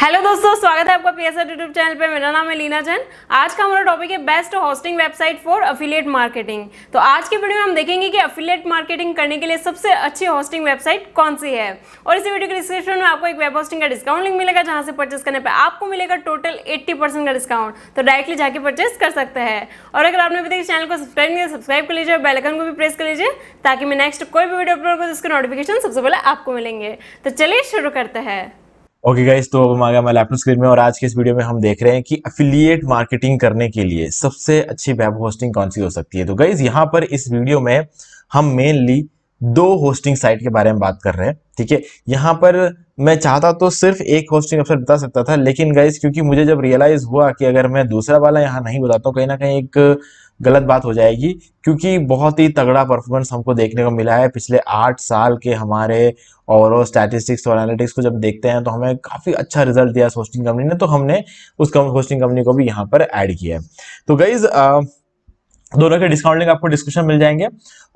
hello दोस्तों स्वागत है आपका पी पीएसआर यूट्यूब चैनल पे मेरा नाम है लीना जैन आज का हमारा टॉपिक है best hosting website for affiliate marketing तो आज के वीडियो में हम देखेंगे कि अफिलिएट मार्केटिंग करने के लिए सबसे अच्छी होस्टिंग वेबसाइट कौन सी है और इसी वीडियो के डिस्क्रिप्शन में आपको एक वेब होस्टिंग का डिस्काउंट लिंक मिलेगा जहाँ से परचेस करने पर आपको मिलेगा टोटल एट्टी का डिस्काउंट तो डायरेक्टली जाकर परचेस कर सकते हैं और अगर आपने अभी तक चैनल को सब्सक्राइब नहीं सब्सक्राइब कर लीजिए बेलकन को भी प्रेस कर लीजिए ताकि मैं नेक्स्ट कोई भी वीडियो अपलोड करूँ उसके नोटिफिकेशन सबसे पहले आपको मिलेंगे तो चलिए शुरू करते हैं ओके गाइस तो हम आ गए हमारे लैपटॉप स्क्रीन में और आज के इस वीडियो में हम देख रहे हैं कि अफिलिएट मार्केटिंग करने के लिए सबसे अच्छी वेब होस्टिंग कौन सी हो सकती है तो गाइज यहाँ पर इस वीडियो में हम मेनली दो होस्टिंग साइट के बारे में बात कर रहे हैं ठीक है यहाँ पर मैं चाहता तो सिर्फ एक होस्टिंग अफसर बता सकता था लेकिन गाइज क्योंकि मुझे जब रियलाइज हुआ कि अगर मैं दूसरा वाला यहाँ नहीं बताता हूँ कहीं ना कहीं एक गलत बात हो जाएगी क्योंकि बहुत ही तगड़ा परफॉर्मेंस हमको देखने को मिला है पिछले आठ साल के हमारे ओवरऑल स्टैटिस्टिक्स और एनालिटिक्स को जब देखते हैं तो हमें काफ़ी अच्छा रिजल्ट दिया होस्टिंग कंपनी ने तो हमने उस होस्टिंग कंपनी को भी यहाँ पर ऐड किया है तो गाइज़ दोनों के डिस्काउंट लिंक आपको डिस्क्रिप्शन मिल जाएंगे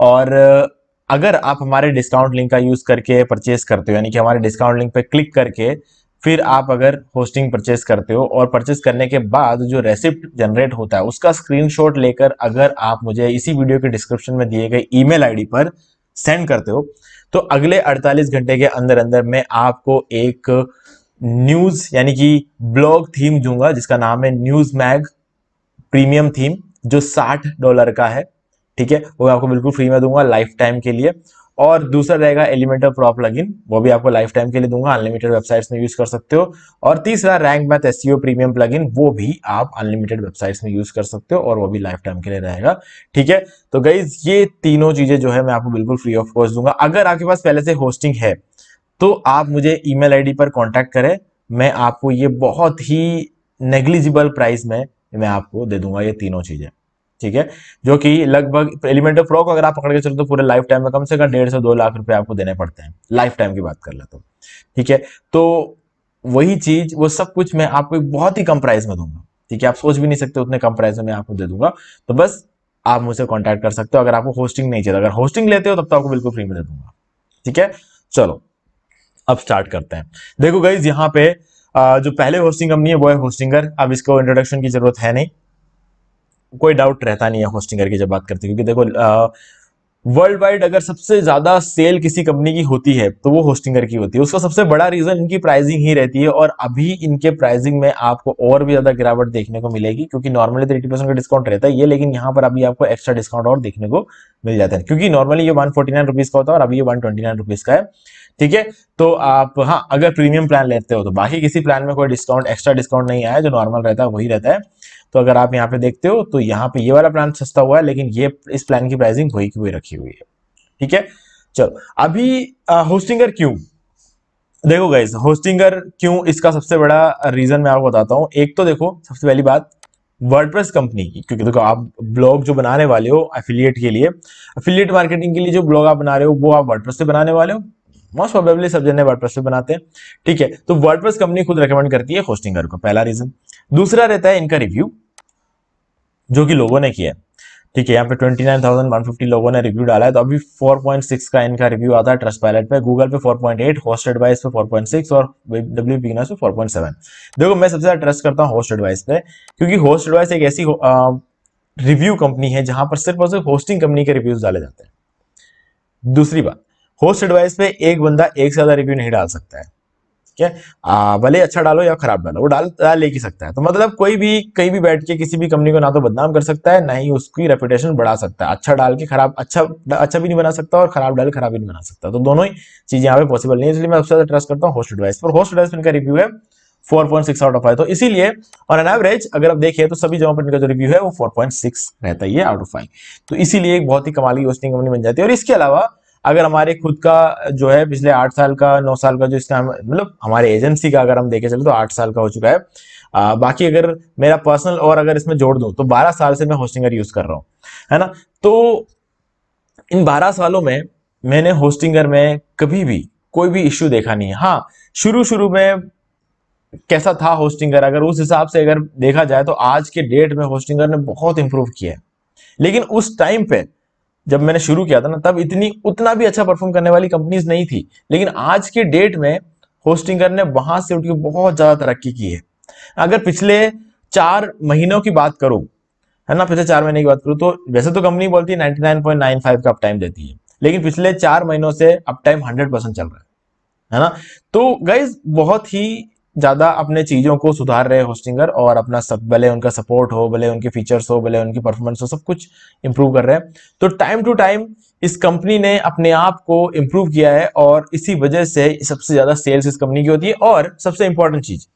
और अगर आप हमारे डिस्काउंट लिंक का यूज़ करके परचेज करते हो यानी कि हमारे डिस्काउंट लिंक पर क्लिक करके फिर आप अगर होस्टिंग परचेस करते हो और परचेस करने के बाद जो रेसिप्ट जनरेट होता है उसका स्क्रीनशॉट लेकर अगर आप मुझे इसी वीडियो के डिस्क्रिप्शन में दिए गए ईमेल आईडी पर सेंड करते हो तो अगले 48 घंटे के अंदर अंदर मैं आपको एक न्यूज यानी कि ब्लॉग थीम दूंगा जिसका नाम है न्यूज मैग प्रीमियम थीम जो साठ डॉलर का है ठीक है वो आपको बिल्कुल फ्री में दूंगा लाइफ टाइम के लिए और दूसरा रहेगा एलिमेंटर प्रॉप लगिन वो भी आपको लाइफ टाइम के लिए दूंगा अनलिमिटेड वेबसाइट्स में यूज कर सकते हो और तीसरा Rank Math S premium plugin वो भी आप अनलिमिटेड वेबसाइट्स में यूज कर सकते हो और वो भी लाइफ टाइम के लिए रहेगा ठीक है तो गाइज ये तीनों चीजें जो है मैं आपको बिल्कुल फ्री ऑफ कॉस्ट दूंगा अगर आपके पास पहले से होस्टिंग है तो आप मुझे ईमेल मेल पर कॉन्टैक्ट करें मैं आपको ये बहुत ही नेग्लिजिबल प्राइस में मैं आपको दे दूंगा ये तीनों चीजें ठीक है जो कि लगभग एलिमेंट ऑफ रॉक अगर आप पकड़ के चलो तो पूरे लाइफ टाइम में कम से कम डेढ़ से दो लाख रुपए आपको देने पड़ते हैं लाइफ टाइम की बात कर लेता हूँ ठीक है तो वही चीज वो सब कुछ मैं आपको बहुत ही कम प्राइस में दूंगा ठीक है आप सोच भी नहीं सकते उतने कम प्राइस में मैं आपको दे दूंगा तो बस आप मुझसे कॉन्टैक्ट कर सकते हो अगर आपको होस्टिंग नहीं चाहिए अगर होस्टिंग लेते हो तब तो आपको बिल्कुल फ्री में दे दूंगा ठीक है चलो अब स्टार्ट करते हैं देखो गाइज यहाँ पे जो पहले होस्टिंग कंपनी है वो है होस्टिंगर अब इसको इंट्रोडक्शन की जरूरत है नहीं कोई डाउट रहता नहीं है होस्टिंगर की जब बात करते हैं क्योंकि देखो वर्ल्ड वाइड अगर सबसे ज़्यादा सेल किसी कंपनी की होती है तो वो होस्टिंगर की होती है उसका सबसे बड़ा रीज़न इनकी प्राइसिंग ही रहती है और अभी इनके प्राइसिंग में आपको और भी ज़्यादा गिरावट देखने को मिलेगी क्योंकि नॉर्मली तो परसेंट का डिस्काउंट रहता है ये लेकिन यहाँ पर अभी आपको एक्स्ट्रा डिस्काउंट और देखने को मिल जाता है क्योंकि नॉर्मली ये वन फोर्टी नाइन रुपीज़ का होता है और अभी ये वन ट्वेंटी नाइन रुपीज़ का है ठीक है तो आप हाँ अगर प्रीमियम प्लान लेते हो तो बाकी किसी प्लान में कोई डिस्काउंट एक्स्ट्रा डिस्काउंट नहीं आया जो नॉर्मल रहता है वही रहता है तो अगर आप यहाँ पे देखते हो तो यहाँ पे ये वाला प्लान सस्ता हुआ है लेकिन ये इस प्लान की प्राइसिंग वही की वही रखी हुई है ठीक है चलो अभी होस्टिंगर क्यों देखो गाइज होस्टिंगर क्यों इसका सबसे बड़ा रीजन मैं आपको बताता हूँ एक तो देखो सबसे पहली बात वर्डप्रेस कंपनी की क्योंकि देखो आप ब्लॉग जो बनाने वाले हो एफिलिएट के लिए एफिलिएट मार्केटिंग के लिए जो ब्लॉग आप बना रहे हो वो आप वर्डप्रेस से बनाने वाले हो मोस्ट प्रोबेबली सब जने वर्डप्रेस पे बनाते हैं ठीक है तो वर्डप्रेस कंपनी खुद रिकमेंड करती है होस्टिंगर को पहला रीजन दूसरा रहता है इनका रिव्यू जो कि लोगों ने किया है ठीक है यहाँ पे 29,150 लोगों ने रिव्यू डाला है तो अभी 4.6 का इनका रिव्यू आता है ट्रस्ट पायलट पे गूगल पे 4.8 होस्ट एडवाइस पे 4.6 और डब्ल्यू पी पे 4.7 देखो मैं सबसे ज्यादा ट्रस्ट करता हूँ होस्ट एडवाइस पे क्योंकि होस्ट एडवाइस एक ऐसी रिव्यू कंपनी है जहां पर सिर्फ और सिर्फ होस्टिंग कंपनी के रिव्यूज डाले जाते हैं दूसरी बात होस्ट एडवाइस पे एक बंदा एक से ज्यादा रिव्यू नहीं डाल सकता है भले अच्छा डालो या खराब डालो वो डाल डाल ही सकता है तो मतलब कोई भी कहीं भी बैठ के किसी भी कंपनी को ना तो बदनाम कर सकता है ना ही उसकी रेपुटेशन बढ़ा सकता है अच्छा डाल के खराब अच्छा अच्छा भी नहीं बना सकता और खराब डाल खराब भी नहीं बना सकता तो दोनों ही चीजें यहाँ पे पॉसिबल नहीं है इसलिए मैं सबसे ज्यादा ट्रस्ट करता हूँ होस्ट एडवाइस पर होस्ट एडवाइस इनका रिव्यू है four point six out of five तो इसीलिए और एन एवरेज अगर आप देखिए तो सभी पर इनका जो रिव्यू है वो फोर पॉइंट सिक्स रहता है आउट ऑफ फाइव तो इसीलिए एक बहुत ही कमाल की होस्टिंग कंपनी बन जाती है और इसके अलावा अगर हमारे खुद का जो है पिछले आठ साल का नौ साल का जो इसका मतलब हमारे एजेंसी का अगर हम देखे चले तो आठ साल का हो चुका है आ, बाकी अगर मेरा पर्सनल और अगर इसमें जोड़ दूं तो बारह साल से मैं होस्टिंगर यूज़ कर रहा हूँ है ना तो इन बारह सालों में मैंने होस्टिंगर में कभी भी कोई भी इश्यू देखा नहीं है हाँ शुरू शुरू में कैसा था होस्टिंगर अगर उस हिसाब से अगर देखा जाए तो आज के डेट में होस्टिंगर ने बहुत इंप्रूव किया है लेकिन उस टाइम पे जब मैंने शुरू किया था ना तब इतनी उतना भी अच्छा परफॉर्म करने वाली कंपनीज नहीं थी लेकिन आज के डेट में होस्टिंगर ने वहां से उठ के बहुत ज्यादा तरक्की की है अगर पिछले चार महीनों की बात करो है ना पिछले चार महीने की बात करूं तो वैसे तो कंपनी बोलती है 99.95 का अप टाइम देती है लेकिन पिछले चार महीनों से अप टाइम हंड्रेड परसेंट चल रहा है है ना तो गाइज बहुत ही ज़्यादा अपने चीज़ों को सुधार रहे होस्टिंगर और अपना सब भले उनका सपोर्ट हो भले उनके फीचर्स हो भले उनकी परफॉर्मेंस हो सब कुछ इंप्रूव कर रहे हैं तो टाइम टू टाइम इस कंपनी ने अपने आप को इंप्रूव किया है और इसी वजह से सबसे ज़्यादा सेल्स इस कंपनी की होती है और सबसे इंपॉर्टेंट चीज़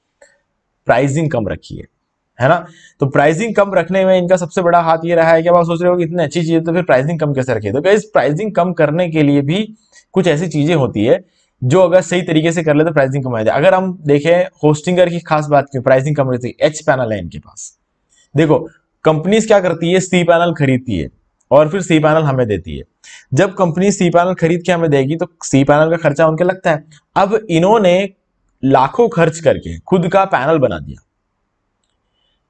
प्राइजिंग कम रखी है है ना तो प्राइजिंग कम रखने में इनका सबसे बड़ा हाथ ये रहा है कि आप सोच रहे हो कि इतनी अच्छी चीज़ तो फिर प्राइजिंग कम कैसे रखिए तो क्या प्राइजिंग कम करने के लिए भी कुछ ऐसी चीज़ें होती है जो अगर सही तरीके से कर ले तो प्राइसिंग कम आ अगर हम देखें होस्टिंग की खास बात क्यों प्राइसिंग कम रहती है एच पैनल है इनके पास देखो कंपनीज क्या करती है सी पैनल खरीदती है और फिर सी पैनल हमें देती है जब कंपनी सी पैनल खरीद के हमें देगी तो सी पैनल का खर्चा उनके लगता है अब इन्होंने लाखों खर्च करके खुद का पैनल बना दिया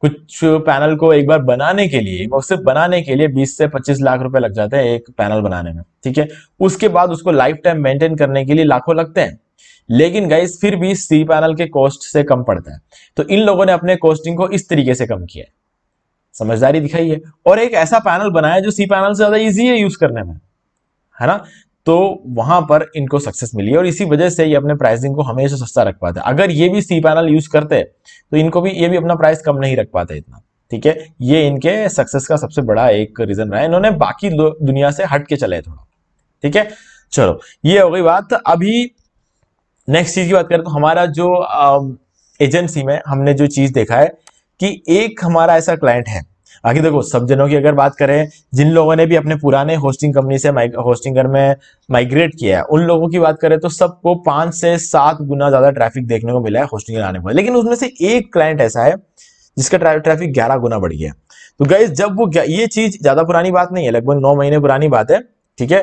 कुछ पैनल को एक बार बनाने के लिए वो सिर्फ बनाने के लिए 20 से 25 लाख रुपए लग जाते हैं एक पैनल बनाने में ठीक है उसके बाद उसको लाइफ टाइम मेंटेन करने के लिए लाखों लगते हैं लेकिन गाइस फिर भी सी पैनल के कॉस्ट से कम पड़ता है तो इन लोगों ने अपने कॉस्टिंग को इस तरीके से कम किया है समझदारी दिखाई है और एक ऐसा पैनल बनाया जो सी पैनल से ज्यादा ईजी है यूज करने में है ना तो वहां पर इनको सक्सेस मिली और इसी वजह से ये अपने प्राइसिंग को हमेशा सस्ता रख पाते अगर ये भी सी पैनल यूज करते तो इनको भी ये भी अपना प्राइस कम नहीं रख पाते इतना ठीक है ये इनके सक्सेस का सबसे बड़ा एक रीजन रहा है इन्होंने बाकी दुनिया से हट के चले थोड़ा ठीक है चलो ये हो गई बात अभी नेक्स्ट चीज की बात करें तो हमारा जो एजेंसी में हमने जो चीज देखा है कि एक हमारा ऐसा क्लाइंट है बाकी देखो सब जनों की अगर बात करें जिन लोगों ने भी अपने पुराने होस्टिंग कंपनी से होस्टिंग घर में माइग्रेट किया है उन लोगों की बात करें तो सबको पांच से सात गुना ज्यादा ट्रैफिक देखने को मिला है होस्टिंग आने पर लेकिन उसमें से एक क्लाइंट ऐसा है जिसका ट्रैफिक ग्यारह गुना बढ़ गया तो गई जब वो ये चीज ज्यादा पुरानी बात नहीं है लगभग नौ महीने पुरानी बात है ठीक है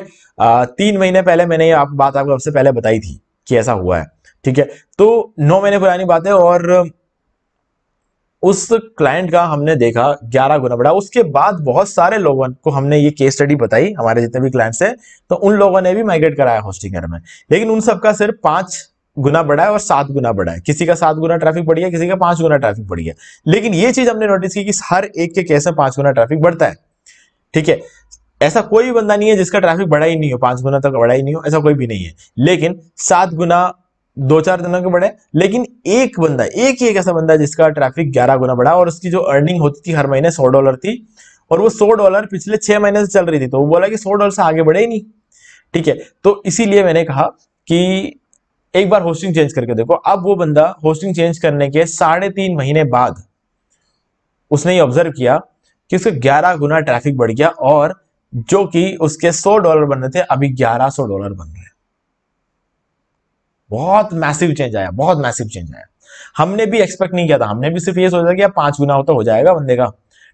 तीन महीने पहले मैंने ये आप बात आपको सबसे पहले बताई थी कि ऐसा हुआ है ठीक है तो नौ महीने पुरानी बात है और उस क्लाइंट का हमने देखा ग्यारह गुना बढ़ा उसके बाद बहुत सारे लोगों को हमने ये केस स्टडी बताई हमारे जितने भी क्लाइंट्स हैं तो उन लोगों ने भी माइग्रेट कराया होस्टिंगर में लेकिन उन सबका सिर्फ पांच गुना बढ़ा है और सात गुना बढ़ा है किसी का सात गुना ट्रैफिक बढ़ी है किसी का पांच गुना ट्रैफिक बढ़ी है लेकिन ये चीज हमने नोटिस की कि हर एक के केस में पांच गुना ट्रैफिक बढ़ता है ठीक है ऐसा कोई भी बंदा नहीं है जिसका ट्रैफिक बढ़ा ही नहीं हो पांच गुना तक बढ़ा ही नहीं हो ऐसा कोई भी नहीं है लेकिन सात गुना दो चार दिनों के बढ़े लेकिन एक बंदा एक ही एक ऐसा बंदा जिसका ट्रैफिक ग्यारह गुना बढ़ा और उसकी जो अर्निंग होती थी हर महीने सौ डॉलर थी और वो सौ डॉलर पिछले छह महीने से चल रही थी तो वो बोला कि सौ डॉलर से आगे बढ़े ही नहीं ठीक है तो इसीलिए मैंने कहा कि एक बार होस्टिंग चेंज करके देखो अब वो बंदा होस्टिंग चेंज करने के साढ़े तीन महीने बाद उसने ये ऑब्जर्व किया कि उसका ग्यारह गुना ट्रैफिक बढ़ गया और जो कि उसके सौ डॉलर बन रहे थे अभी ग्यारह सौ डॉलर बन रहे बहुत मैसिव चेंज आया बहुत मैसिव चेंज आया हमने भी एक्सपेक्ट नहीं किया था हमने भी सिर्फ ये सोचा कि यार पांच गुना होता तो हो जाएगा बंदे का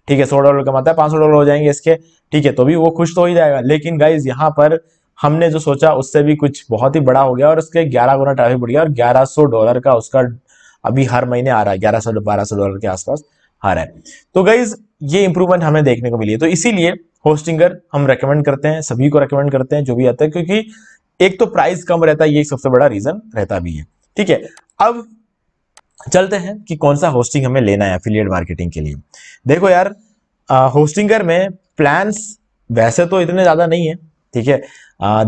ठीक है सौ डॉलर कमाता है पांच सौ डॉलर हो जाएंगे इसके ठीक है तो भी वो खुश तो हो ही जाएगा लेकिन गाइज यहाँ पर हमने जो सोचा उससे भी कुछ बहुत ही बड़ा हो गया और उसके ग्यारह गुना ट्रैफिक बढ़ गया और ग्यारह सौ डॉलर का उसका अभी हर महीने आ रहा है ग्यारह सौ बारह सौ डॉलर के आसपास आ रहा है तो गाइज ये इंप्रूवमेंट हमें देखने को मिली है तो इसीलिए होस्टिंगर हम रेकमेंड करते हैं सभी को रेकमेंड करते हैं जो भी आता है क्योंकि एक तो प्राइस कम रहता है ये सबसे बड़ा रीजन रहता भी है ठीक है अब चलते हैं कि कौन सा होस्टिंग हमें लेना है एफिलियट मार्केटिंग के लिए देखो यार होस्टिंगर में प्लान्स वैसे तो इतने ज़्यादा नहीं है ठीक है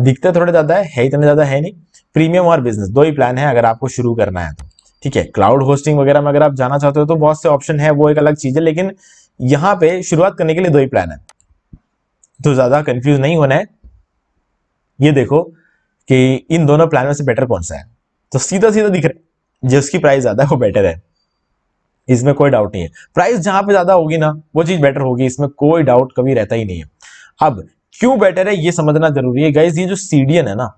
दिखते थोड़े ज़्यादा है, है इतने ज़्यादा है नहीं प्रीमियम और बिजनेस दो ही प्लान है अगर आपको शुरू करना है तो ठीक है क्लाउड होस्टिंग वगैरह में अगर आप जाना चाहते हो तो बहुत से ऑप्शन है वो एक अलग चीज़ है लेकिन यहाँ पे शुरुआत करने के लिए दो ही प्लान है तो ज़्यादा कंफ्यूज नहीं होना है ये देखो कि इन दोनों प्लान में से बेटर कौन सा है तो सीधा सीधा दिख रहा है जिसकी प्राइस ज़्यादा है वो बेटर है इसमें कोई डाउट नहीं है प्राइस जहां पे ज़्यादा होगी ना वो चीज़ बेटर होगी इसमें कोई डाउट कभी रहता ही नहीं है अब क्यों बेटर है ये समझना जरूरी है गाइज ये जो सीडीएन है ना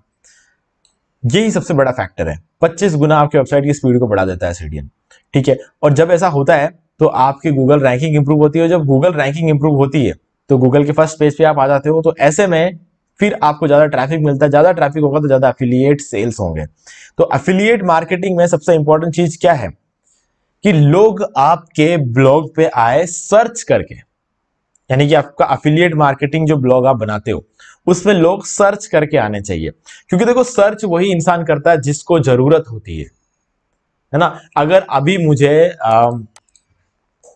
यही सबसे बड़ा फैक्टर है पच्चीस गुना आपके वेबसाइट की स्पीड को बढ़ा देता है सीडियन ठीक है और जब ऐसा होता है तो आपकी गूगल रैंकिंग इंप्रूव होती है जब गूगल रैंकिंग इंप्रूव होती है तो गूगल के फर्स्ट पेज पे आप आ जाते हो तो ऐसे में फिर आपको ज़्यादा ट्रैफिक मिलता है ज़्यादा ट्रैफिक होगा तो ज़्यादा अफिलियट सेल्स होंगे तो अफिलियट मार्केटिंग में सबसे इंपॉर्टेंट चीज़ क्या है कि लोग आपके ब्लॉग पे आए सर्च करके यानी कि आपका अफिलियट मार्केटिंग जो ब्लॉग आप बनाते हो उसमें लोग सर्च करके आने चाहिए क्योंकि देखो सर्च वही इंसान करता है जिसको जरूरत होती है है ना अगर अभी मुझे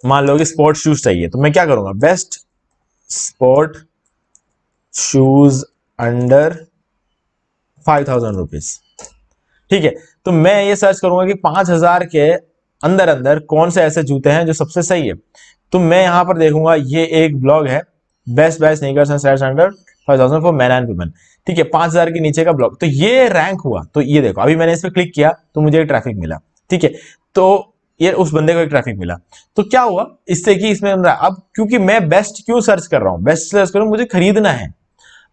मान लो कि स्पोर्ट शूज चाहिए तो मैं क्या करूंगा best sport shoes under five thousand rupees ठीक है तो मैं ये सर्च करूंगा कि पांच हजार के अंदर अंदर कौन से ऐसे जूते हैं जो सबसे सही है तो मैं यहां पर देखूंगा ये एक ब्लॉग है best best sneakers and under five thousand for man and women ठीक है पांच हजार के नीचे का ब्लॉग तो ये रैंक हुआ तो ये देखो अभी मैंने इस पर क्लिक किया तो मुझे ट्रैफिक मिला ठीक है तो ये उस बंदे को एक ट्रैफिक मिला तो क्या हुआ इससे कि इसमें अब क्योंकि मैं बेस्ट क्यों सर्च कर रहा हूँ बेस्ट सर्च करूं मुझे खरीदना है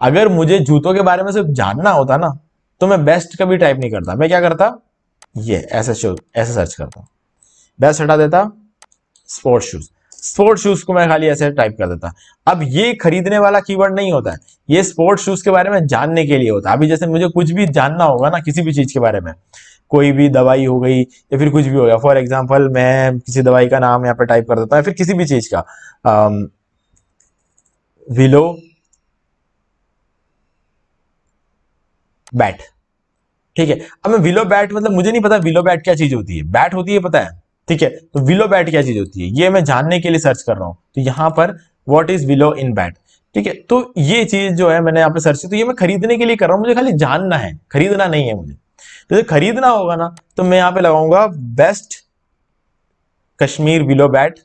अगर मुझे जूतों के बारे में सिर्फ जानना होता ना तो मैं बेस्ट कभी टाइप नहीं करता मैं क्या करता ये ऐसे शूज ऐसे सर्च करता बेस्ट हटा देता स्पोर्ट्स शूज स्पोर्ट्स शूज को मैं खाली ऐसे टाइप कर देता अब ये खरीदने वाला कीवर्ड नहीं होता है ये स्पोर्ट्स शूज के बारे में जानने के लिए होता है अभी जैसे मुझे कुछ भी जानना होगा ना किसी भी चीज के बारे में कोई भी दवाई हो गई या फिर कुछ भी हो गया फॉर एग्जाम्पल मैं किसी दवाई का नाम यहाँ पे टाइप कर देता हूँ फिर किसी भी चीज का विलो बैट ठीक है अब मैं विलो बैट मतलब मुझे नहीं पता विलो बैट क्या चीज होती है बैट होती है पता है ठीक है तो विलो बैट क्या चीज होती है ये मैं जानने के लिए सर्च कर रहा हूं तो यहाँ पर what is willow in bat ठीक है तो ये चीज जो है मैंने यहाँ पे सर्च की तो ये मैं खरीदने के लिए कर रहा हूं मुझे खाली जानना है खरीदना नहीं है मुझे तो खरीदना होगा ना तो मैं यहाँ पे लगाऊंगा बेस्ट कश्मीर विलो बैट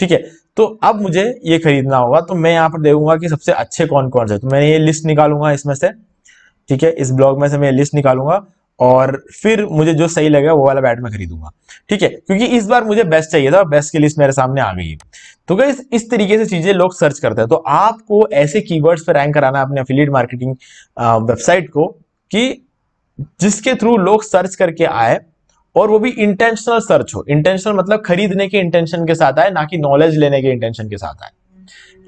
ठीक है तो अब मुझे ये खरीदना होगा तो मैं यहाँ पर देखूंगा कि सबसे अच्छे कौन कौन से तो मैं ये लिस्ट निकालूंगा इसमें से ठीक है इस ब्लॉग में से मैं लिस्ट निकालूंगा और फिर मुझे जो सही लगेगा वो वाला बैट मैं खरीदूंगा ठीक है क्योंकि इस बार मुझे बेस्ट चाहिए था और बेस्ट की लिस्ट मेरे सामने आ गई है तो क्या इस तरीके से चीजें लोग सर्च करते हैं तो आपको ऐसे कीवर्ड्स पर रैंक कराना अपने अफिलियट मार्केटिंग वेबसाइट को कि जिसके थ्रू लोग सर्च करके आए और वो भी इंटेंशनल सर्च हो इंटेंशनल मतलब खरीदने के इंटेंशन के साथ आए ना कि नॉलेज लेने के इंटेंशन के साथ आए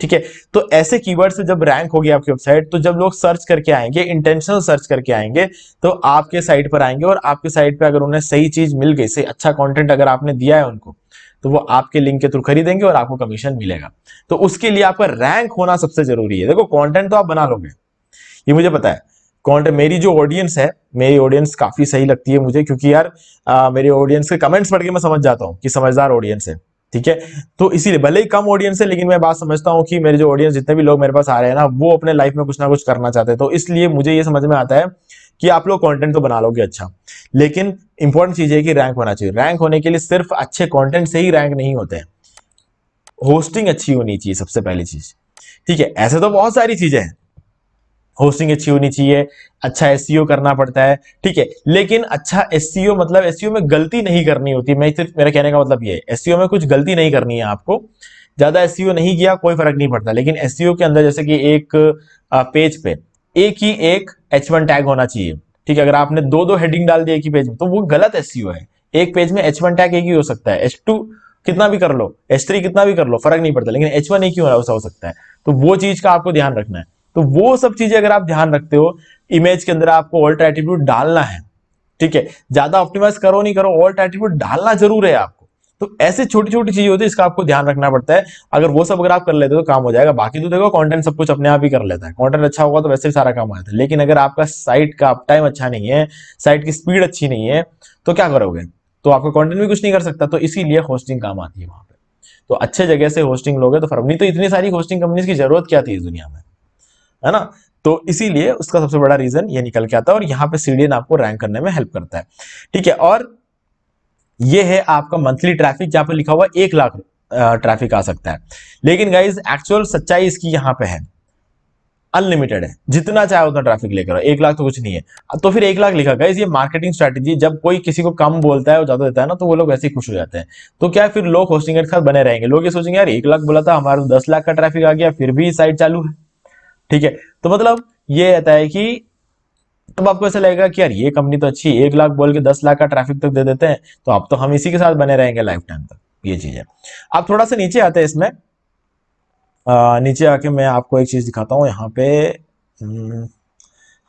ठीक है तो ऐसे कीवर्ड से जब रैंक होगी आपकी वेबसाइट तो जब लोग सर्च करके आएंगे इंटेंशनल सर्च करके आएंगे तो आपके साइट पर आएंगे और आपके साइट पर अगर उन्हें सही चीज मिल गई सही अच्छा कॉन्टेंट अगर आपने दिया है उनको तो वो आपके लिंक के थ्रू खरीदेंगे और आपको कमीशन मिलेगा तो उसके लिए आपका रैंक होना सबसे जरूरी है देखो कॉन्टेंट तो आप बना लोगे ये मुझे पता है कॉन्टेंट मेरी जो ऑडियंस है मेरी ऑडियंस काफी सही लगती है मुझे क्योंकि यार आ, मेरे ऑडियंस के कमेंट्स पढ़ के मैं समझ जाता हूँ कि समझदार ऑडियंस है ठीक है तो इसीलिए भले ही कम ऑडियंस है लेकिन मैं बात समझता हूँ कि मेरे जो ऑडियंस जितने भी लोग मेरे पास आ रहे हैं ना वो अपने लाइफ में कुछ ना कुछ करना चाहते हैं तो इसलिए मुझे ये समझ में आता है कि आप लोग कंटेंट तो बना लोगे अच्छा लेकिन इंपॉर्टेंट चीज है कि रैंक होना चाहिए रैंक होने के लिए सिर्फ अच्छे कॉन्टेंट से ही रैंक नहीं होते हैं होस्टिंग अच्छी होनी चाहिए सबसे पहली चीज ठीक है ऐसे तो बहुत सारी चीजें हैं होस्टिंग अच्छी होनी चाहिए अच्छा एस e करना पड़ता है ठीक है लेकिन अच्छा एस e मतलब एस e में गलती नहीं करनी होती मैं सिर्फ मेरा कहने का मतलब ये है एस में कुछ गलती नहीं करनी है आपको ज़्यादा एस नहीं किया कोई फर्क नहीं पड़ता लेकिन एस के अंदर जैसे कि एक पेज पे एक ही एक एच टैग होना चाहिए ठीक है अगर आपने दो दो हेडिंग डाल दी एक ही पेज में तो वो गलत एस है एक पेज में एच टैग एक ही हो सकता है एच कितना भी कर लो एच कितना भी कर लो फर्क नहीं पड़ता लेकिन एच एक ही हो सकता है तो वो चीज़ का आपको ध्यान रखना है तो वो सब चीजें अगर आप ध्यान रखते हो इमेज के अंदर आपको ऑल्ट एटीट्यूड डालना है ठीक है ज्यादा ऑप्टिमाइज करो नहीं करो ऑल्ट एटीट्यूड डालना जरूर है आपको तो ऐसे छोटी छोटी चीजें होती है इसका आपको ध्यान रखना पड़ता है अगर वो सब अगर आप कर लेते हो तो काम हो जाएगा बाकी तो देखो कंटेंट सब कुछ अपने आप ही कर लेता है कंटेंट अच्छा होगा तो वैसे भी सारा काम आ जाता है लेकिन अगर आपका साइट का टाइम अच्छा नहीं है साइट की स्पीड अच्छी नहीं है तो क्या करोगे तो आपका कॉन्टेंट भी कुछ नहीं कर सकता तो इसीलिए होस्टिंग काम आती है वहां पर तो अच्छे जगह से होस्टिंग लोगे तो फर्म नहीं तो इतनी सारी होस्टिंग कंपनीज की जरूरत क्या थी इस दुनिया में है ना तो इसीलिए उसका सबसे बड़ा रीजन ये निकल के आता है और यहाँ पे सीडीएन आपको रैंक करने में हेल्प करता है ठीक है और ये है आपका मंथली ट्रैफिक जहां पर लिखा हुआ एक लाख ट्रैफिक आ सकता है लेकिन गाइज एक्चुअल सच्चाई इसकी यहाँ पे है अनलिमिटेड है जितना चाहे उतना ट्रैफिक लेकर एक लाख तो कुछ नहीं है तो फिर एक लाख लिखा गाइज ये मार्केटिंग स्ट्रेटेजी जब कोई किसी को कम बोलता है और ज्यादा देता है ना तो वो लोग वैसे ही खुश हो जाते हैं तो क्या फिर लोग होस्टिंग के साथ बने रहेंगे लोग ये सोचेंगे यार एक लाख बोला था हमारा तो दस लाख का ट्रैफिक आ गया फिर भी साइड चालू है ठीक है तो मतलब ये रहता है कि तब आपको ऐसा लगेगा कि यार ये कंपनी तो अच्छी एक लाख बोल के दस लाख का ट्रैफिक तक दे देते हैं तो आप तो हम इसी के साथ बने रहेंगे लाइफ टाइम तक ये चीज है आप थोड़ा सा नीचे आते हैं इसमें आ, नीचे आके मैं आपको एक चीज दिखाता हूँ यहाँ पे हम्म,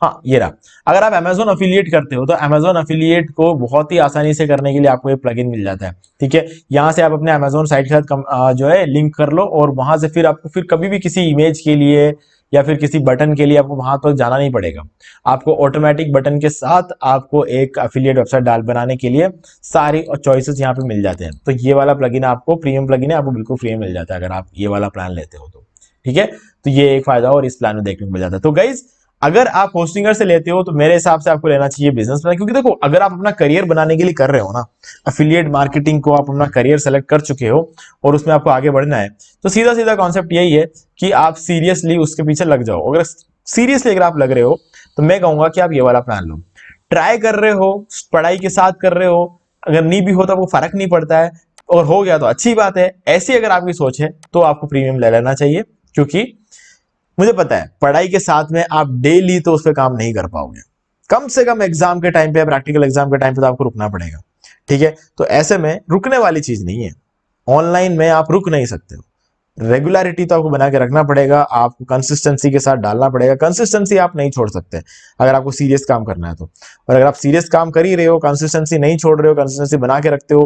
हाँ ये रहा अगर आप एमेजोन अफिलियट करते हो तो अमेजोन अफिलियट को बहुत ही आसानी से करने के लिए आपको ये प्लग मिल जाता है ठीक है यहाँ से आप अपने अमेजोन साइट के साथ जो है लिंक कर लो और वहां से फिर आपको फिर कभी भी किसी इमेज के लिए या फिर किसी बटन के लिए आपको वहां तक तो जाना नहीं पड़ेगा आपको ऑटोमेटिक बटन के साथ आपको एक अफिलियट वेबसाइट डाल बनाने के लिए सारी चॉइसेस यहाँ पे मिल जाते हैं तो ये वाला प्लगइन आपको प्रीमियम प्लगइन है आपको बिल्कुल फ्री में मिल जाता है अगर आप ये वाला प्लान लेते हो तो ठीक है तो ये एक फायदा और इस प्लान में देखने को मिल जाता है तो गाइज़ अगर आप होस्टिंगर से लेते हो तो मेरे हिसाब से आपको लेना चाहिए बिजनेस प्लान क्योंकि देखो अगर आप अपना करियर बनाने के लिए कर रहे हो ना अफिलियट मार्केटिंग को आप अपना करियर सेलेक्ट कर चुके हो और उसमें आपको आगे बढ़ना है तो सीधा सीधा कॉन्सेप्ट यही है कि आप सीरियसली उसके पीछे लग जाओ अगर सीरियसली अगर आप लग रहे हो तो मैं कहूंगा कि आप ये वाला प्लान लो ट्राई कर रहे हो पढ़ाई के साथ कर रहे हो अगर नहीं भी हो तो आपको फर्क नहीं पड़ता है और हो गया तो अच्छी बात है ऐसी अगर आपकी सोच है तो आपको प्रीमियम ले लेना चाहिए क्योंकि मुझे पता है पढ़ाई के साथ में आप डेली तो उस पर काम नहीं कर पाओगे कम से कम एग्जाम के टाइम पे प्रैक्टिकल एग्जाम के टाइम पे तो आपको रुकना पड़ेगा ठीक है तो ऐसे में रुकने वाली चीज नहीं है ऑनलाइन में आप रुक नहीं सकते हो रेगुलरिटी तो आपको बना के रखना पड़ेगा आपको कंसिस्टेंसी के साथ डालना पड़ेगा कंसिस्टेंसी आप नहीं छोड़ सकते अगर आपको सीरियस काम करना है तो और अगर आप सीरियस काम कर ही रहे हो कंसिस्टेंसी नहीं छोड़ रहे हो कंसिस्टेंसी बना के रखते हो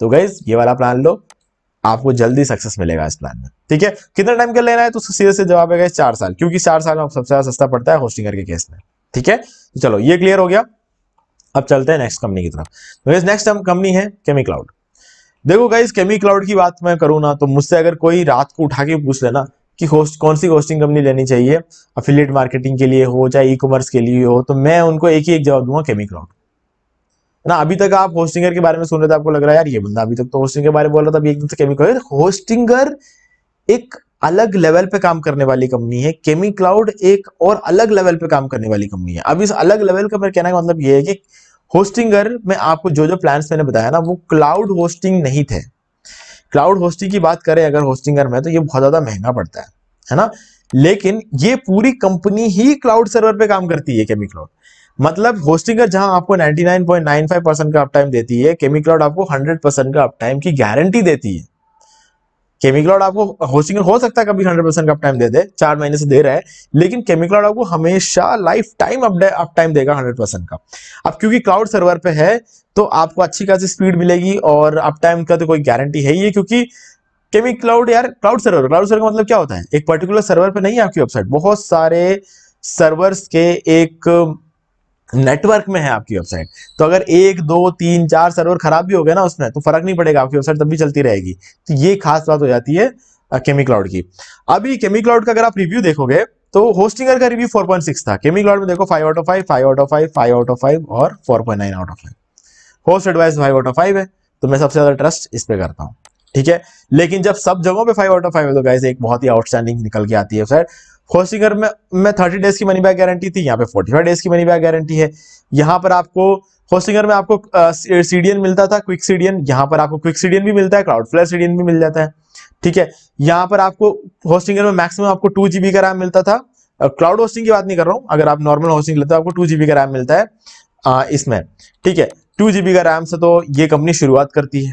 तो गैस ये वाला प्लान लो आपको जल्दी सक्सेस मिलेगा इस प्लान में ठीक है कितना टाइम का लेना है तो उसका सीधे से जवाब है चार साल क्योंकि चार साल में सबसे ज्यादा सस्ता पड़ता है होस्टिंग करके केस में ठीक है तो चलो ये क्लियर हो गया अब चलते हैं नेक्स्ट कंपनी की तरफ तो नेक्स्ट कंपनी है केमी क्लाउड देखो गाइज केमी क्लाउड की बात मैं करूँ ना तो मुझसे अगर कोई रात को उठा के पूछ लेना कि होस्ट कौन सी होस्टिंग कंपनी लेनी चाहिए अफिलियट मार्केटिंग के लिए हो चाहे ई कॉमर्स के लिए हो तो मैं उनको एक ही एक जवाब दूंगा केमी क्लाउड ना अभी तक आप होस्टिंगर के बारे में सुन रहे थे आपको लग रहा है यार ये बंदा अभी तक तो होस्टिंग के बारे में बोल रहा था अभी एक दिन केमी क्लाउड होस्टिंगर एक अलग लेवल पे काम करने वाली कंपनी है केमी क्लाउड एक और अलग लेवल पे काम करने वाली कंपनी है अब इस अलग लेवल का मेरा कहने का मतलब ये है कि होस्टिंगर में आपको जो जो प्लान मैंने बताया ना वो क्लाउड होस्टिंग नहीं थे क्लाउड होस्टिंग की बात करें अगर होस्टिंगर में तो ये बहुत ज्यादा महंगा पड़ता है है ना लेकिन ये पूरी कंपनी ही क्लाउड सर्वर पे काम करती है केमी क्लाउड मतलब होस्टिंगर जहां आपको 99.95 परसेंट का अपटाइम देती है केमिक्लाउड आपको 100 परसेंट का अपटाइम की गारंटी देती है केमिक्लाउड आपको होस्टिंगर हो सकता है कभी 100 परसेंट का अपटाइम दे दे चार महीने से दे रहा है लेकिन केमिक्लाउड आपको हमेशा लाइफ टाइम अपटाइम देगा हंड्रेड परसेंट का अब क्योंकि क्लाउड सर्वर पे है तो आपको अच्छी खासी स्पीड मिलेगी और अपटाइम का तो कोई गारंटी है ही है क्योंकि केमी क्लाउड यार क्लाउड सर्वर क्लाउड सर्वर का मतलब क्या होता है एक पर्टिकुलर सर्वर पे नहीं है आपकी वेबसाइट बहुत सारे सर्वर्स के एक नेटवर्क में है आपकी वेबसाइट तो अगर एक दो तीन चार सर्वर खराब भी हो गया ना उसमें तो फर्क नहीं पड़ेगा आपकी वेबसाइट तब भी चलती रहेगी तो ये खास बात हो जाती है केमी क्लाउड की अभी केमी क्लाउड का अगर आप रिव्यू देखोगे तो होस्टिंगर का रिव्यू 4.6 था केमी क्लाउड में देखो 5 out of 5 5 out of 5 5 out of 5 और 4.9 out of 5 Host Advice 5 out of 5 है तो मैं सबसे ज्यादा ट्रस्ट इस पे करता हूँ ठीक है लेकिन जब सब जगहों पे 5 आउट ऑफ 5 है तो गाइस एक बहुत ही आउटस्टैंडिंग निकल के आती है वेबसाइट होसिंगर में थर्टी डेज की मनी बैक गारंटी थी यहाँ पे फाइव डेज की मनी बैक गारंटी है यहाँ पर आपको होसिंगर में आपको सीडीएन मिलता था क्विक सीडीएन यहाँ पर आपको क्विक सीडीएन भी मिलता है क्लाउड फ्लैश सीडीएन भी मिल जाता है ठीक है यहाँ पर आपको होस्टिंगर में मैक्सिमम आपको टू जीबी का रैम मिलता था क्लाउड होस्टिंग की बात नहीं कर रहा हूँ अगर आप नॉर्मल होस्टिंग लेते हो आपको टू जीबी का रैम मिलता है इसमें ठीक है टू जीबी का रैम से तो ये कंपनी शुरुआत करती है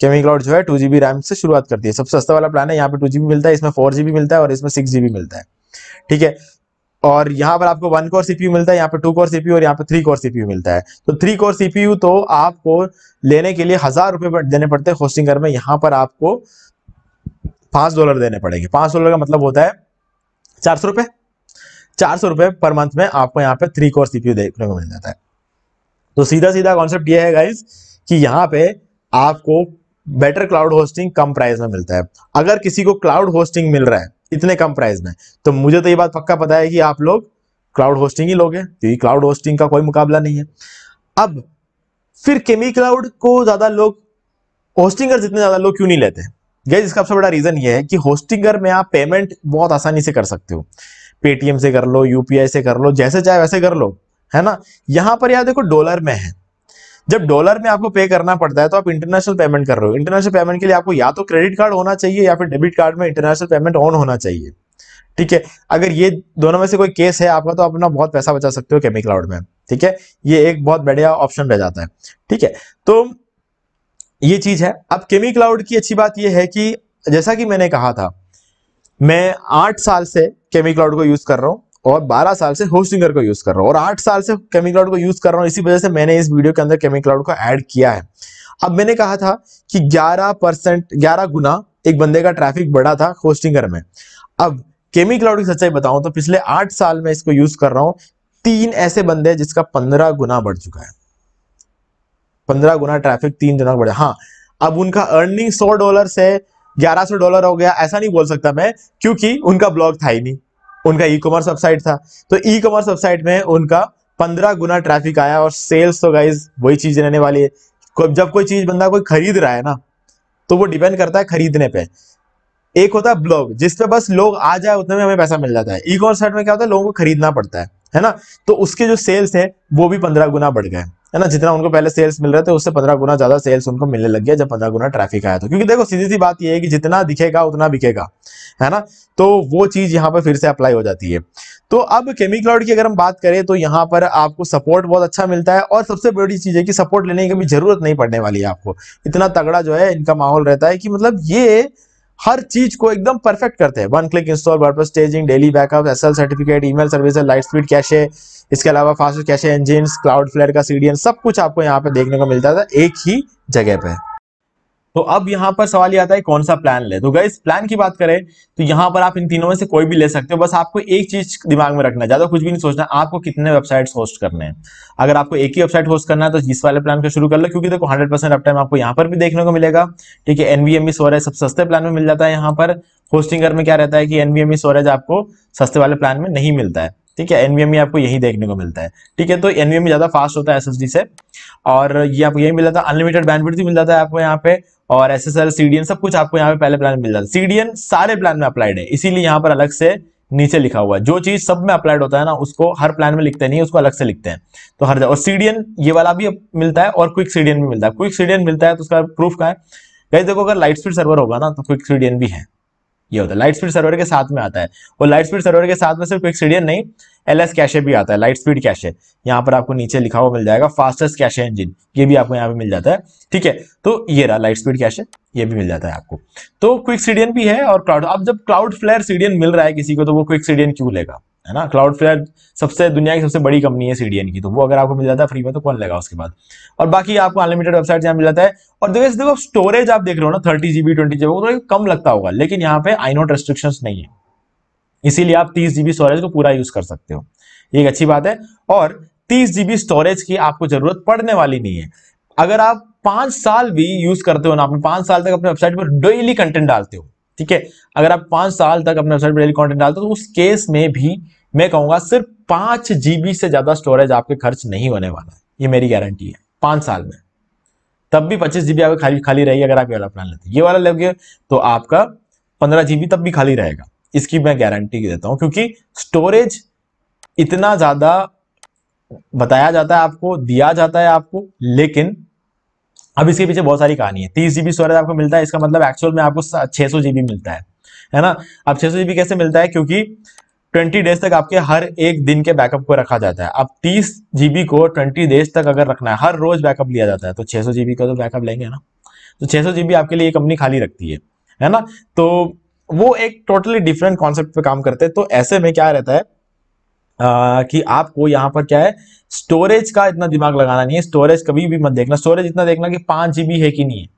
केमी क्लाउड जो है टू जीबी रैम से शुरुआत करती है सबसे सस्ता वाला प्लान है यहाँ पे टू जीबी मिलता है इसमें फोर जीबी मिलता है और इसमें सिक्स जीबी मिलता है ठीक है और यहाँ पर आपको वन कोर सीपीयू मिलता है यहाँ पे टू कोर सीपीयू और यहाँ पे थ्री कोर सीपीयू मिलता है तो थ्री कोर सीपीयू तो आपको लेने के लिए हजार रुपए देने पड़ते हैं होस्टिंग घर में यहाँ पर आपको पांच डॉलर देने पड़ेंगे पांच डॉलर का मतलब होता है चार सौ रुपए चार सौ रुपए पर मंथ में आपको यहाँ पे थ्री कोर सीपीयू देखने को मिल जाता है तो सीधा सीधा कॉन्सेप्ट यह है गाइज कि यहाँ पे आपको बेटर क्लाउड होस्टिंग कम प्राइस में मिलता है अगर किसी को क्लाउड होस्टिंग मिल रहा है इतने कम प्राइस में तो मुझे तो ये बात पक्का पता है कि आप लोग क्लाउड होस्टिंग ही लोगे क्योंकि क्लाउड होस्टिंग का कोई मुकाबला नहीं है अब फिर केमी क्लाउड को ज़्यादा लोग होस्टिंगर जितने ज़्यादा लोग क्यों नहीं लेते गैस इसका सबसे बड़ा रीज़न ये है कि होस्टिंगर में आप पेमेंट बहुत आसानी से कर सकते हो पेटीएम से कर लो यूपीआई से कर लो जैसे चाहे वैसे कर लो है ना यहां पर यार देखो डॉलर में है जब डॉलर में आपको पे करना पड़ता है तो आप इंटरनेशनल पेमेंट कर रहे हो इंटरनेशनल पेमेंट के लिए आपको या तो क्रेडिट कार्ड होना चाहिए या फिर डेबिट कार्ड में इंटरनेशनल पेमेंट ऑन होना चाहिए ठीक है अगर ये दोनों में से कोई केस है आपका तो आप अपना बहुत पैसा बचा सकते हो केमी क्लाउड में ठीक है ये एक बहुत बढ़िया ऑप्शन रह जाता है ठीक है तो ये चीज है अब केमी क्लाउड की अच्छी बात यह है कि जैसा कि मैंने कहा था मैं आठ साल से केमी क्लाउड को यूज कर रहा हूँ और 12 साल से होस्टिंगर को यूज कर रहा हूँ और 8 साल से केमी क्लाउड को यूज कर रहा हूँ इसी वजह से मैंने इस वीडियो के अंदर केमी क्लाउड को ऐड किया है अब मैंने कहा था कि 11 परसेंट ग्यारह गुना एक बंदे का ट्रैफिक बढ़ा था होस्टिंगर में अब केमी क्लाउड की सच्चाई बताऊं तो पिछले आठ साल में इसको यूज कर रहा हूं तीन ऐसे बंदे जिसका पंद्रह गुना बढ़ चुका है पंद्रह गुना ट्रैफिक तीन गुना बढ़ा हाँ अब उनका अर्निंग सौ डॉलर से ग्यारह डॉलर हो गया ऐसा नहीं बोल सकता मैं क्योंकि उनका ब्लॉग था ही नहीं उनका ई कॉमर्स वेबसाइट था तो ई कॉमर्स वेबसाइट में उनका पंद्रह गुना ट्रैफिक आया और सेल्स तो गाइज वही चीज रहने वाली है जब कोई चीज बंदा कोई खरीद रहा है ना तो वो डिपेंड करता है खरीदने पे एक होता है ब्लॉग जिसपे बस लोग आ जाए उतने में हमें पैसा मिल जाता है ई कॉमर्स साइट में क्या होता है लोगों को खरीदना पड़ता है है ना तो उसके जो सेल्स है वो भी पंद्रह गुना बढ़ गए है ना जितना उनको पहले सेल्स मिल रहे थे उससे पंद्रह गुना ज्यादा सेल्स उनको मिलने लग गया जब पंद्रह गुना ट्रैफिक आया था क्योंकि देखो सीधी सी बात यह है कि जितना दिखेगा उतना बिकेगा है ना तो वो चीज यहाँ पर फिर से अप्लाई हो जाती है तो अब केमिक्लाउड की अगर हम बात करें तो यहाँ पर आपको सपोर्ट बहुत अच्छा मिलता है और सबसे बड़ी चीज है कि सपोर्ट लेने की कभी जरूरत नहीं पड़ने वाली है आपको इतना तगड़ा जो है इनका माहौल रहता है कि मतलब ये हर चीज को एकदम परफेक्ट करते हैं one click install WordPress staging daily backup SSL certificate email service LiteSpeed cache इसके अलावा fast cache engine Cloudflare का सीडीएन सब कुछ आपको यहाँ पे देखने को मिलता था एक ही जगह पे तो अब यहाँ पर सवाल ये आता है कौन सा प्लान ले तो गई प्लान की बात करें तो यहाँ पर आप इन तीनों में से कोई भी ले सकते हो बस आपको एक चीज दिमाग में रखना ज्यादा कुछ भी नहीं सोचना आपको कितने वेबसाइट होस्ट करने हैं अगर आपको एक ही वेबसाइट होस्ट करना है तो इस वाले प्लान को शुरू कर लो क्योंकि देखो हंड्रेड परसेंट अपटाइम आपको यहाँ पर भी देखने को मिलेगा ठीक है एनवीएम सोरेज सब सस्ते प्लान में मिल जाता है यहाँ पर होस्टिंगर में क्या रहता है कि एनवीएम सोरेज e आपको सस्ते वाले प्लान में नहीं मिलता है ठीक है एनवीएम e आपको यही देखने को मिलता है ठीक है तो एनवीएम e ज्यादा फास्ट होता है एस से और ये आपको यही मिल जाता है अनलिमिटेड बैंडविड्थ भी मिल जाता है आपको यहाँ पे और एस एस एल सब कुछ आपको यहाँ पे पहले प्लान मिल जाता है सीडीएन सारे प्लान में अप्लाइड है इसीलिए यहाँ पर अलग से नीचे लिखा हुआ है जो चीज सब में अप्लाइड होता है ना उसको हर प्लान में लिखते नहीं है उसको अलग से लिखते हैं तो हर और सीडीएन ये वाला भी मिलता है और क्विक सीडीएन भी मिलता है क्विक सीडीएन मिलता है तो उसका प्रूफ का है कहीं देखो अगर लाइट स्पीड सर्वर होगा ना तो क्विक सीडीएन भी है ये होता है लाइट स्पीड सर्वर के साथ में आता है और लाइट स्पीड सर्वर के साथ में सिर्फ सीडियन नहीं एल एस कैशे भी आता है लाइट स्पीड कैशे यहाँ पर आपको नीचे लिखा हुआ मिल जाएगा फास्टेस्ट कैशे इंजिन ये भी आपको यहाँ पे मिल जाता है ठीक है तो ये रहा लाइट स्पीड कैशे ये भी मिल जाता है आपको तो क्विक सीडियन भी है और क्लाउड अब जब क्लाउड फ्लेयर सीडियन मिल रहा है किसी को तो वो क्विक सीडियन क्यों लेगा है ना क्लाउड फ्लेयर सबसे दुनिया की सबसे बड़ी कंपनी है सीडीएन की तो वो अगर आपको मिल जाता है फ्री में तो कौन लेगा उसके बाद और बाकी आपको अनलिमिटेड वेबसाइट यहाँ मिल जाता है और देखो देखो स्टोरेज आप देख रहे हो ना थर्टी जीबी ट्वेंटी जीबी तो कम लगता होगा लेकिन यहाँ पे आई नोट रेस्ट्रिक्शन नहीं है इसीलिए आप तीस जीबी स्टोरेज को पूरा यूज कर सकते हो ये एक अच्छी बात है और तीस जीबी स्टोरेज की आपको जरूरत पड़ने वाली नहीं है अगर आप पांच साल भी यूज करते हो ना आपने पांच साल तक अपने वेबसाइट पर डेली कंटेंट डालते हो ठीक है अगर आप पांच साल तक अपने वेबसाइट पर डेली कंटेंट डालते हो तो उस केस में भी मैं कहूंगा सिर्फ पांच जीबी से ज्यादा स्टोरेज आपके खर्च नहीं होने वाला है ये मेरी गारंटी है पांच साल में तब भी पच्चीस जीबी आपका खाली खाली रहेगी अगर आप ये वाला प्लान लेते ये वाला लेंगे तो आपका पंद्रह जीबी तब भी खाली रहेगा इसकी मैं गारंटी देता हूं क्योंकि स्टोरेज इतना ज्यादा बताया जाता है आपको दिया जाता है आपको लेकिन अब इसके पीछे बहुत सारी कहानी है तीस जीबी स्टोरेज आपको मिलता है इसका मतलब एक्चुअल में आपको छह सौ जीबी मिलता है है ना अब छह सौ जीबी कैसे मिलता है क्योंकि ट्वेंटी डेज तक आपके हर एक दिन के बैकअप को रखा जाता है अब तीस जीबी को ट्वेंटी डेज तक अगर रखना है हर रोज बैकअप लिया जाता है तो 600 जीबी का तो बैकअप लेंगे ना तो 600 जीबी आपके लिए कंपनी खाली रखती है है ना तो वो एक टोटली डिफरेंट कॉन्सेप्ट पे काम करते हैं तो ऐसे में क्या रहता है आ, कि आपको यहाँ पर क्या है स्टोरेज का इतना दिमाग लगाना नहीं है स्टोरेज कभी भी मत देखना स्टोरेज इतना देखना कि पांच जीबी है कि नहीं है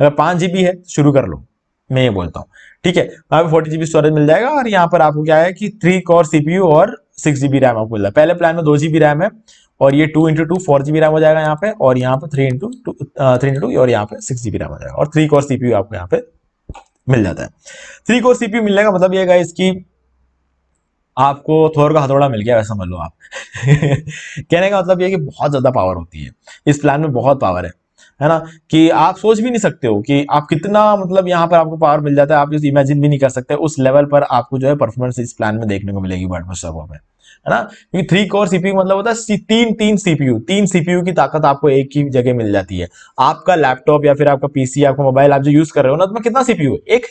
अगर पांच जीबी है शुरू कर लो मैं ये बोलता हूँ ठीक है वहां पर फोर्टी जीबी स्टोरेज मिल जाएगा और यहाँ पर आपको क्या है कि थ्री कोर सीपीयू और सिक्स जीबी रैम आपको मिल रहा है पहले प्लान में दो जीबी रैम है और ये two into two four GB RAM हो जाएगा यहाँ पे और यहाँ पे three into two three into two और यहाँ पे सिक्स जीबी रैम हो जाएगा और थ्री कोर सीपीयू आपको यहाँ पे मिल जाता है थ्री कोर सीपीयू मिलने का मतलब ये है इसकी आपको थोर का हथौड़ा मिल गया वैसा मान लो आप कहने का मतलब ये कि बहुत ज़्यादा पावर होती है इस प्लान में बहुत पावर है है ना कि आप सोच भी नहीं सकते हो कि आप कितना मतलब यहाँ पर आपको पावर मिल जाता है आप इमेजिन भी नहीं कर सकते उस लेवल पर आपको जो है परफॉर्मेंस इस प्लान में देखने को मिलेगी वर्ड में है ना क्योंकि थ्री कोर सीपीयू मतलब होता है तीन तीन सीपीयू तीन सीपीयू की ताकत आपको एक ही जगह मिल जाती है आपका लैपटॉप या फिर आपका पीसी आपका मोबाइल आप जो यूज कर रहे हो ना तो कितना सीपीयू एक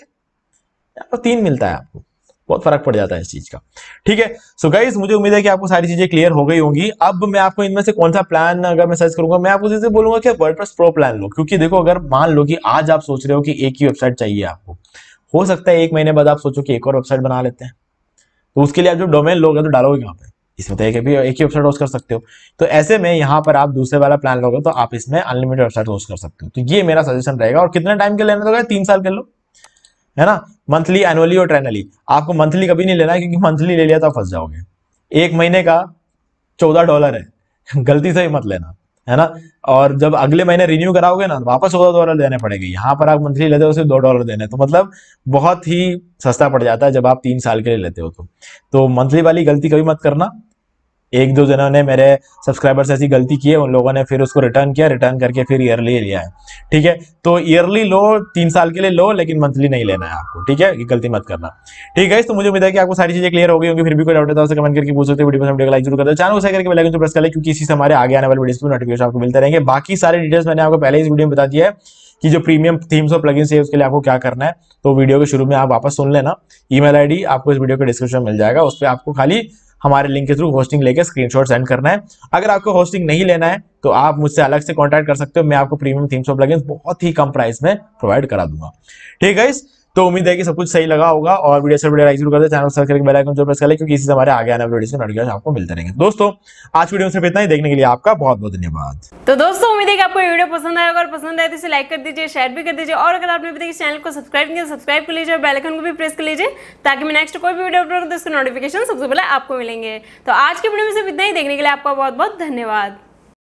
है तीन मिलता है आपको बहुत फर्क पड़ जाता है इस चीज का ठीक है सो गाइज मुझे उम्मीद है कि आपको सारी चीजें क्लियर हो गई होंगी अब मैं आपको इनमें से कौन सा प्लान अगर मैं सर्च करूंगा मैं आपको जैसे बोलूंगा कि वर्ड प्रो प्लान लो क्योंकि देखो अगर मान लो कि आज आप सोच रहे हो कि एक ही वेबसाइट चाहिए आपको हो सकता है एक महीने बाद आप सोचो कि एक और वेबसाइट बना लेते हैं तो उसके लिए आप जो डोमेन लोगे तो डालोगे कहाँ पे इसमें तो एक ही वेबसाइट होस्ट कर सकते हो तो ऐसे में यहाँ पर आप दूसरे वाला प्लान लोगे तो आप इसमें अनलिमिटेड वेबसाइट होस्ट कर सकते हो तो ये मेरा सजेशन रहेगा और कितने टाइम के लेने तो तीन साल के लोग है ना मंथली एनुअली और ट्रेनली आपको मंथली कभी नहीं लेना है क्योंकि मंथली ले लिया तो फंस जाओगे एक महीने का चौदह डॉलर है गलती से ही मत लेना है ना और जब अगले महीने रिन्यू कराओगे ना तो वापस चौदह डॉलर देने पड़ेंगे यहाँ पर आप मंथली लेते हो सिर्फ दो डॉलर देने तो मतलब बहुत ही सस्ता पड़ जाता है जब आप तीन साल के लिए लेते हो तो, तो मंथली वाली गलती कभी मत करना एक दो जनों ने मेरे सब्सक्राइबर्स ऐसी गलती की है उन लोगों ने फिर उसको रिटर्न किया रिटर्न करके फिर ईयरली लिया है ठीक है तो ईयरली लो तीन साल के लिए लो लेकिन मंथली नहीं लेना है आपको ठीक है गलती मत करना ठीक है तो मुझे उम्मीद है कि आपको सारी चीजें क्लियर हो गई होंगी फिर भी कोई डाउट है कमेंट तो करके पूछ सकते वीडियो लाइक जरूर करते चैनल करके बेलाइकन प्रेस कर ले क्योंकि इसी से हमारे आगे आने वाले वीडियो नोटिफिकेशन आपको मिलते रहेंगे बाकी सारे डिटेल्स मैंने आपको पहले इस वीडियो में बता दिया है कि जो प्रीमियम थीम्स और प्लगइन्स है उसके लिए आपको क्या करना है तो वीडियो के शुरू में आप वापस सुन लेना ईमेल आईडी आपको इस वीडियो के डिस्क्रिप्शन मिल जाएगा उस पर आपको खाली हमारे लिंक के थ्रू होस्टिंग लेके स्क्रीनशॉट सेंड करना है अगर आपको होस्टिंग नहीं लेना है तो आप मुझसे अलग से कॉन्टैक्ट कर सकते हो मैं आपको प्रीमियम थीम्स ऑफ लगे बहुत ही कम प्राइस में प्रोवाइड करा दूंगा ठीक है तो उम्मीद है कि सब कुछ सही लगा होगा और वीडियो से वीडियो तो लाइक जरूर चैनल सब्सक्राइब बेल आइकन जरूर प्रेस कर ले क्योंकि इसी हमारे आगे आने वीडियो नोटिफिकेशन आपको मिलते रहेंगे दोस्तों आज वीडियो सिर्फ इतना ही देखने के लिए आपका बहुत बहुत धन्यवाद तो दोस्तों उम्मीद है कि आपको वीडियो पसंद आया अगर पसंद आए तो इसे लाइक कर दीजिए शेयर भी कर दीजिए और अगर आपने अभी तक इस चैनल को सब्सक्राइब किया सब्सक्राइब कर लीजिए और बेलाइकन को भी प्रेस कर लीजिए ताकि मैं नेक्स्ट कोई भी वीडियो अपलोड तो उसका नोटिफिकेशन सबसे पहले आपको मिलेंगे तो आज के वीडियो में सिर्फ इतना ही देखने के लिए आपका बहुत बहुत धन्यवाद